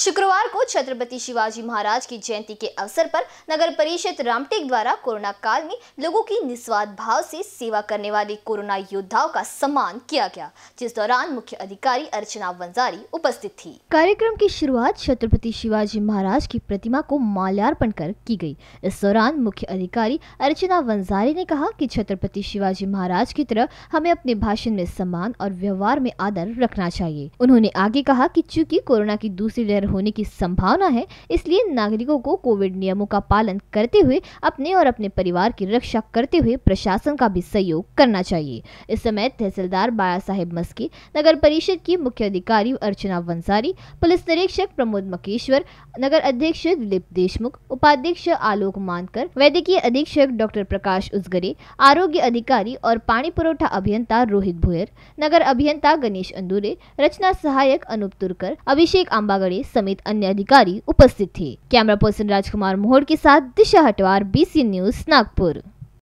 शुक्रवार को छत्रपति शिवाजी महाराज की जयंती के अवसर पर नगर परिषद रामटेक द्वारा कोरोना काल में लोगों की निस्वार्थ भाव से सेवा करने वाले कोरोना योद्धाओं का सम्मान किया गया जिस दौरान मुख्य अधिकारी अर्चना वंजारी उपस्थित थी कार्यक्रम की शुरुआत छत्रपति शिवाजी महाराज की प्रतिमा को माल्यार्पण कर की गयी इस दौरान मुख्य अधिकारी अर्चना वंजारी ने कहा की छत्रपति शिवाजी महाराज की तरह हमें अपने भाषण में सम्मान और व्यवहार में आदर रखना चाहिए उन्होंने आगे कहा की चूँकी कोरोना की दूसरी लहर होने की संभावना है इसलिए नागरिकों को कोविड नियमों का पालन करते हुए अपने और अपने परिवार की रक्षा करते हुए प्रशासन का भी सहयोग करना चाहिए इस समय तहसीलदार बाया साहेब मस्की नगर परिषद की मुख्य अधिकारी अर्चना वंसारी पुलिस निरीक्षक प्रमोद मकेश्वर नगर अध्यक्ष दिलीप देशमुख उपाध्यक्ष आलोक मानकर वैद्यकीय अधीक्षक डॉक्टर प्रकाश उजगरे आरोग्य अधिकारी और पानी पुरोठा अभियंता रोहित भोयर नगर अभियंता गणेश अंदूरे रचना सहायक अनूप तुरकर अभिषेक अंबागड़े समेत अन्य अधिकारी उपस्थित थे कैमरा पर्सन राजकुमार मोहड़ के साथ दिशा हटवार बीसी न्यूज नागपुर